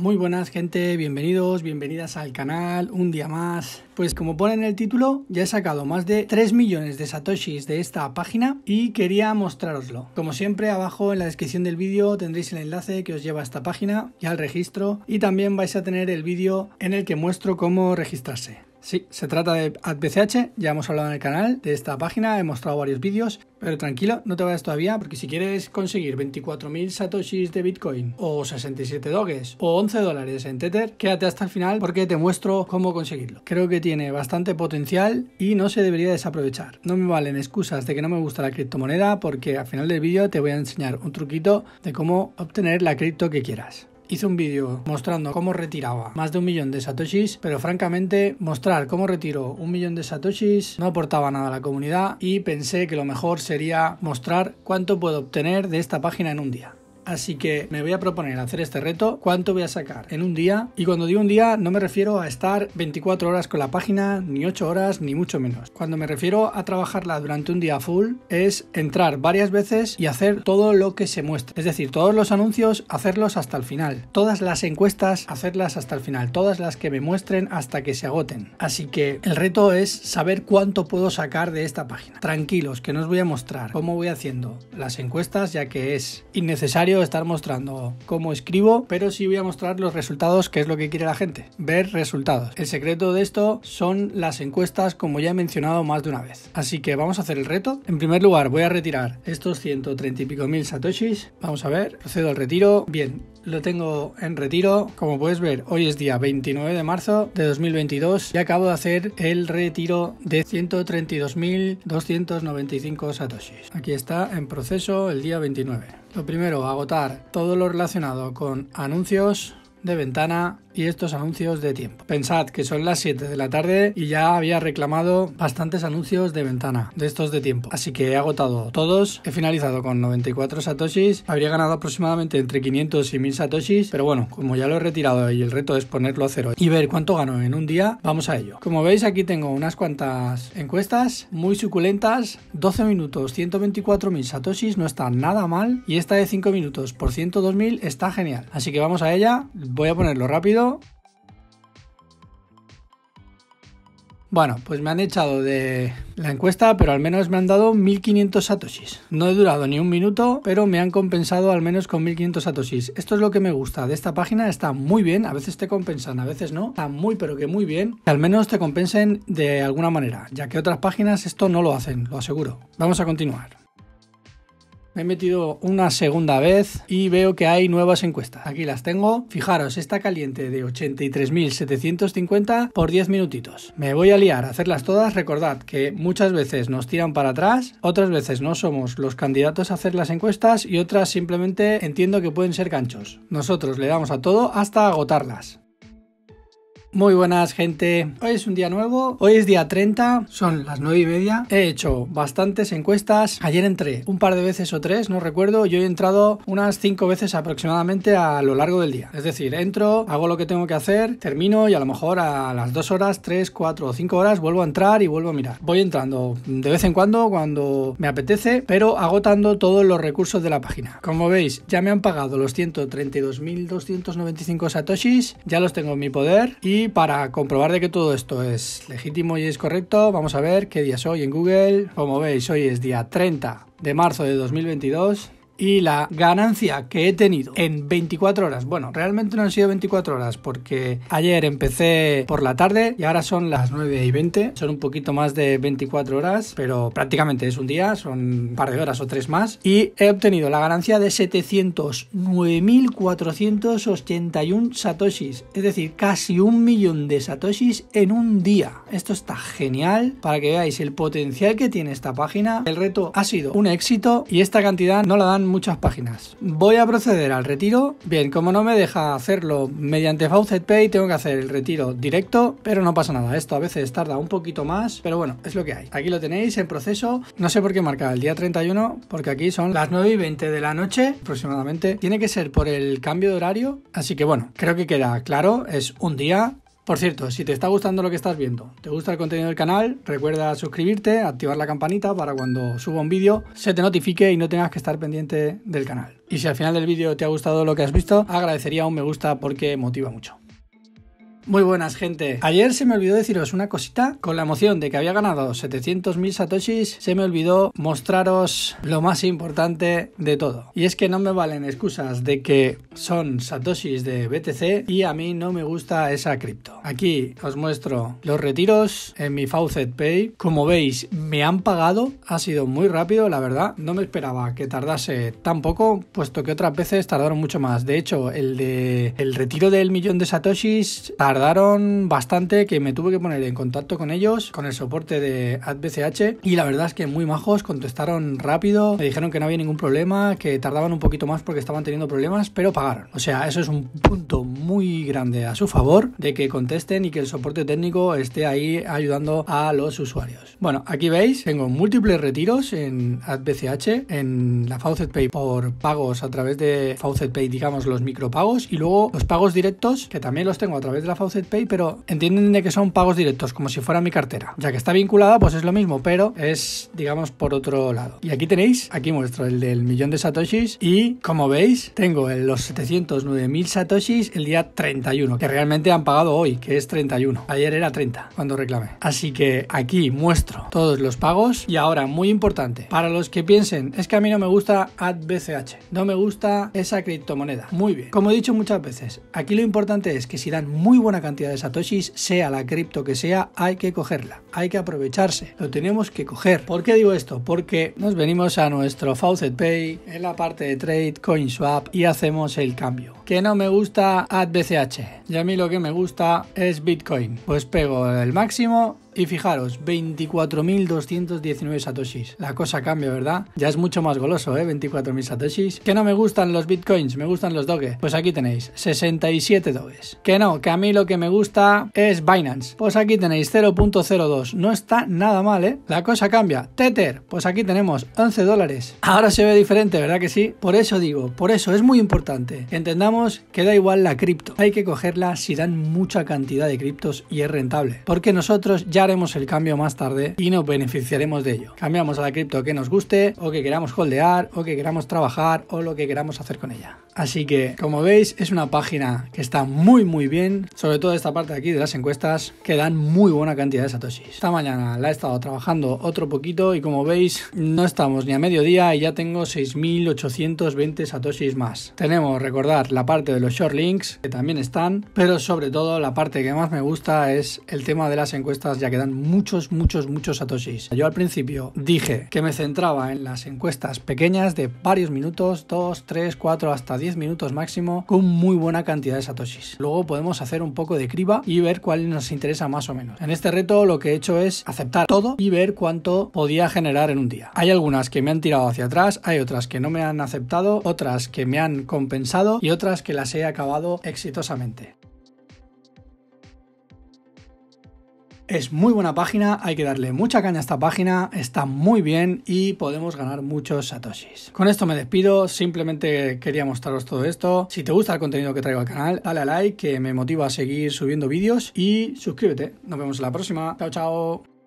Muy buenas gente, bienvenidos, bienvenidas al canal, un día más. Pues como pone en el título, ya he sacado más de 3 millones de satoshis de esta página y quería mostraroslo. Como siempre, abajo en la descripción del vídeo tendréis el enlace que os lleva a esta página y al registro y también vais a tener el vídeo en el que muestro cómo registrarse. Sí, se trata de AdBCH, ya hemos hablado en el canal de esta página, he mostrado varios vídeos, pero tranquilo, no te vayas todavía, porque si quieres conseguir 24.000 satoshis de Bitcoin o 67 doges o 11 dólares en Tether, quédate hasta el final porque te muestro cómo conseguirlo. Creo que tiene bastante potencial y no se debería desaprovechar. No me valen excusas de que no me gusta la criptomoneda porque al final del vídeo te voy a enseñar un truquito de cómo obtener la cripto que quieras hice un vídeo mostrando cómo retiraba más de un millón de satoshis, pero francamente mostrar cómo retiró un millón de satoshis no aportaba nada a la comunidad y pensé que lo mejor sería mostrar cuánto puedo obtener de esta página en un día. Así que me voy a proponer hacer este reto, cuánto voy a sacar en un día. Y cuando digo un día no me refiero a estar 24 horas con la página, ni 8 horas, ni mucho menos. Cuando me refiero a trabajarla durante un día full es entrar varias veces y hacer todo lo que se muestra. Es decir, todos los anuncios hacerlos hasta el final. Todas las encuestas hacerlas hasta el final. Todas las que me muestren hasta que se agoten. Así que el reto es saber cuánto puedo sacar de esta página. Tranquilos, que no os voy a mostrar cómo voy haciendo las encuestas ya que es innecesario estar mostrando cómo escribo, pero sí voy a mostrar los resultados, que es lo que quiere la gente, ver resultados. El secreto de esto son las encuestas, como ya he mencionado más de una vez. Así que vamos a hacer el reto. En primer lugar, voy a retirar estos 130 y pico mil satoshis. Vamos a ver, procedo al retiro. Bien, lo tengo en retiro. Como puedes ver, hoy es día 29 de marzo de 2022 y acabo de hacer el retiro de 132.295 satoshis. Aquí está en proceso el día 29. Lo primero, agotar todo lo relacionado con anuncios de ventana, estos anuncios de tiempo. Pensad que son las 7 de la tarde y ya había reclamado bastantes anuncios de ventana, de estos de tiempo. Así que he agotado todos, he finalizado con 94 satoshis, habría ganado aproximadamente entre 500 y 1000 satoshis, pero bueno, como ya lo he retirado y el reto es ponerlo a cero y ver cuánto gano en un día, vamos a ello. Como veis aquí tengo unas cuantas encuestas muy suculentas, 12 minutos, 124 mil satoshis, no está nada mal y esta de 5 minutos por 102.000 está genial. Así que vamos a ella, voy a ponerlo rápido bueno, pues me han echado de la encuesta, pero al menos me han dado 1500 satoshis. No he durado ni un minuto, pero me han compensado al menos con 1500 satoshis. Esto es lo que me gusta de esta página, está muy bien, a veces te compensan, a veces no, está muy pero que muy bien, que al menos te compensen de alguna manera, ya que otras páginas esto no lo hacen, lo aseguro. Vamos a continuar. Me he metido una segunda vez y veo que hay nuevas encuestas. Aquí las tengo. Fijaros, está caliente de 83.750 por 10 minutitos. Me voy a liar a hacerlas todas. Recordad que muchas veces nos tiran para atrás, otras veces no somos los candidatos a hacer las encuestas y otras simplemente entiendo que pueden ser ganchos. Nosotros le damos a todo hasta agotarlas. Muy buenas gente, hoy es un día nuevo, hoy es día 30, son las 9 y media, he hecho bastantes encuestas, ayer entré un par de veces o tres, no recuerdo, yo he entrado unas 5 veces aproximadamente a lo largo del día, es decir, entro, hago lo que tengo que hacer, termino y a lo mejor a las 2 horas, 3, 4 o 5 horas vuelvo a entrar y vuelvo a mirar. Voy entrando de vez en cuando cuando me apetece, pero agotando todos los recursos de la página. Como veis, ya me han pagado los 132.295 satoshis, ya los tengo en mi poder y y para comprobar de que todo esto es legítimo y es correcto, vamos a ver qué día es hoy en Google. Como veis, hoy es día 30 de marzo de 2022 y la ganancia que he tenido en 24 horas, bueno, realmente no han sido 24 horas porque ayer empecé por la tarde y ahora son las 9 y 20, son un poquito más de 24 horas, pero prácticamente es un día, son un par de horas o tres más y he obtenido la ganancia de 709.481 satoshis, es decir, casi un millón de satoshis en un día. Esto está genial para que veáis el potencial que tiene esta página. El reto ha sido un éxito y esta cantidad no la dan muchas páginas. Voy a proceder al retiro. Bien, como no me deja hacerlo mediante Faucet Pay, tengo que hacer el retiro directo, pero no pasa nada. Esto a veces tarda un poquito más, pero bueno, es lo que hay. Aquí lo tenéis en proceso. No sé por qué marca el día 31, porque aquí son las 9 y 20 de la noche aproximadamente. Tiene que ser por el cambio de horario, así que bueno, creo que queda claro. Es un día, por cierto, si te está gustando lo que estás viendo, te gusta el contenido del canal, recuerda suscribirte, activar la campanita para cuando suba un vídeo se te notifique y no tengas que estar pendiente del canal. Y si al final del vídeo te ha gustado lo que has visto, agradecería un me gusta porque motiva mucho. Muy buenas, gente. Ayer se me olvidó deciros una cosita. Con la emoción de que había ganado 700.000 satoshis, se me olvidó mostraros lo más importante de todo. Y es que no me valen excusas de que son satoshis de BTC y a mí no me gusta esa cripto. Aquí os muestro los retiros en mi Faucet Pay. Como veis, me han pagado. Ha sido muy rápido, la verdad. No me esperaba que tardase tan poco, puesto que otras veces tardaron mucho más. De hecho, el de el retiro del millón de satoshis tardó tardaron bastante que me tuve que poner en contacto con ellos, con el soporte de AdBCH y la verdad es que muy majos, contestaron rápido, me dijeron que no había ningún problema, que tardaban un poquito más porque estaban teniendo problemas, pero pagaron. O sea, eso es un punto muy grande a su favor de que contesten y que el soporte técnico esté ahí ayudando a los usuarios. Bueno, aquí veis, tengo múltiples retiros en AdBCH, en la Faucet Pay por pagos a través de Faucet Pay, digamos los micropagos y luego los pagos directos que también los tengo a través de la Faucet Pay, pero entienden de que son pagos directos, como si fuera mi cartera. Ya que está vinculada, pues es lo mismo, pero es, digamos, por otro lado. Y aquí tenéis, aquí muestro el del millón de satoshis y, como veis, tengo los 709.000 satoshis el día 31, que realmente han pagado hoy, que es 31. Ayer era 30 cuando reclamé. Así que aquí muestro todos los pagos y ahora, muy importante, para los que piensen, es que a mí no me gusta BCH, no me gusta esa criptomoneda. Muy bien, como he dicho muchas veces, aquí lo importante es que si dan muy buena una cantidad de satoshis, sea la cripto que sea, hay que cogerla, hay que aprovecharse, lo tenemos que coger. ¿Por qué digo esto? Porque nos venimos a nuestro Faucet Pay en la parte de trade, coin swap y hacemos el cambio. Que no me gusta AdBCH y a mí lo que me gusta es Bitcoin. Pues pego el máximo y fijaros, 24.219 satoshis. La cosa cambia, ¿verdad? Ya es mucho más goloso, ¿eh? 24.000 satoshis. Que no me gustan los bitcoins, me gustan los doge. Pues aquí tenéis, 67 doges. Que no, que a mí lo que me gusta es Binance. Pues aquí tenéis 0.02. No está nada mal, ¿eh? La cosa cambia. Tether, pues aquí tenemos 11 dólares. Ahora se ve diferente, ¿verdad que sí? Por eso digo, por eso es muy importante entendamos que da igual la cripto. Hay que cogerla si dan mucha cantidad de criptos y es rentable. Porque nosotros ya haremos el cambio más tarde y nos beneficiaremos de ello. Cambiamos a la cripto que nos guste o que queramos holdear o que queramos trabajar o lo que queramos hacer con ella. Así que, como veis, es una página que está muy muy bien, sobre todo esta parte de aquí de las encuestas, que dan muy buena cantidad de satoshis. Esta mañana la he estado trabajando otro poquito y como veis, no estamos ni a mediodía y ya tengo 6.820 satoshis más. Tenemos, recordar, la parte de los short links, que también están, pero sobre todo la parte que más me gusta es el tema de las encuestas ya que dan muchos, muchos, muchos satoshis. Yo al principio dije que me centraba en las encuestas pequeñas de varios minutos, 2, 3, 4, hasta 10 minutos máximo, con muy buena cantidad de satoshis. Luego podemos hacer un poco de criba y ver cuál nos interesa más o menos. En este reto lo que he hecho es aceptar todo y ver cuánto podía generar en un día. Hay algunas que me han tirado hacia atrás, hay otras que no me han aceptado, otras que me han compensado y otras que las he acabado exitosamente. Es muy buena página, hay que darle mucha caña a esta página, está muy bien y podemos ganar muchos satoshis. Con esto me despido, simplemente quería mostraros todo esto. Si te gusta el contenido que traigo al canal, dale a like que me motiva a seguir subiendo vídeos y suscríbete. Nos vemos en la próxima. Chao, chao.